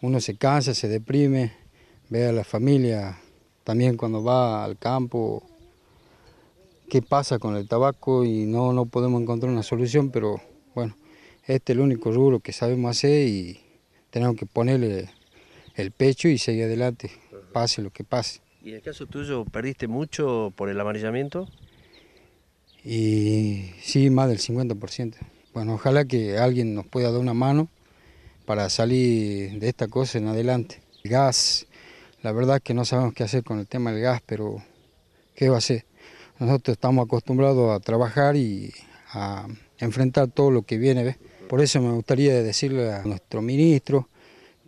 uno se cansa, se deprime, ve a la familia también cuando va al campo, qué pasa con el tabaco y no, no podemos encontrar una solución, pero bueno, este es el único rubro que sabemos hacer y tenemos que ponerle el pecho y seguir adelante, pase lo que pase. ¿Y en el caso tuyo perdiste mucho por el amarillamiento? Y sí, más del 50%. Bueno, ojalá que alguien nos pueda dar una mano para salir de esta cosa en adelante. El gas, la verdad que no sabemos qué hacer con el tema del gas, pero ¿qué va a ser. Nosotros estamos acostumbrados a trabajar y a enfrentar todo lo que viene. Por eso me gustaría decirle a nuestro ministro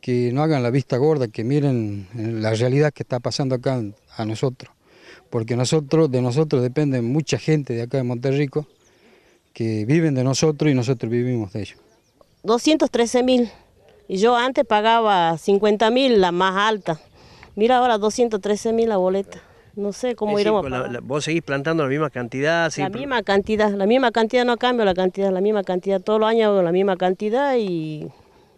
que no hagan la vista gorda, que miren la realidad que está pasando acá a nosotros. Porque nosotros, de nosotros depende mucha gente de acá de Monterrico que viven de nosotros y nosotros vivimos de ellos. ¿213.000 mil. Y Yo antes pagaba 50 mil, la más alta. Mira ahora 213 mil la boleta. No sé cómo eh, iremos. a pues pagar. vos seguís plantando la misma cantidad. la misma cantidad, la misma cantidad no cambio la cantidad, la misma cantidad. Todos los años hago la misma cantidad y,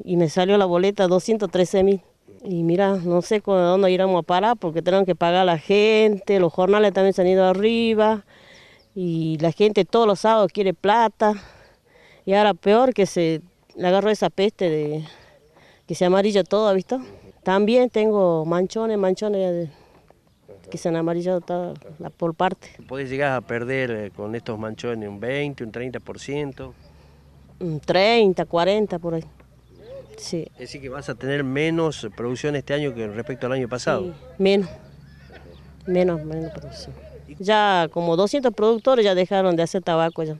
me salió la boleta 213 mil. Y mira, no sé con dónde iremos a parar porque tenemos que pagar a la gente, los jornales también se han ido arriba y la gente todos los sábados quiere plata. Y ahora peor que se le agarró esa peste de, que se amarilla todo, ¿ha visto? También tengo manchones, manchones que se han amarillado por parte. ¿Puedes llegar a perder eh, con estos manchones un 20, un 30%? Un 30, 40 por ahí. Sí. Es decir que vas a tener menos producción este año que respecto al año pasado. menos, menos, menos producción. Ya como 200 productores ya dejaron de hacer tabaco ya.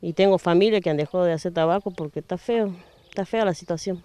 Y tengo familia que han dejado de hacer tabaco porque está feo, está fea la situación.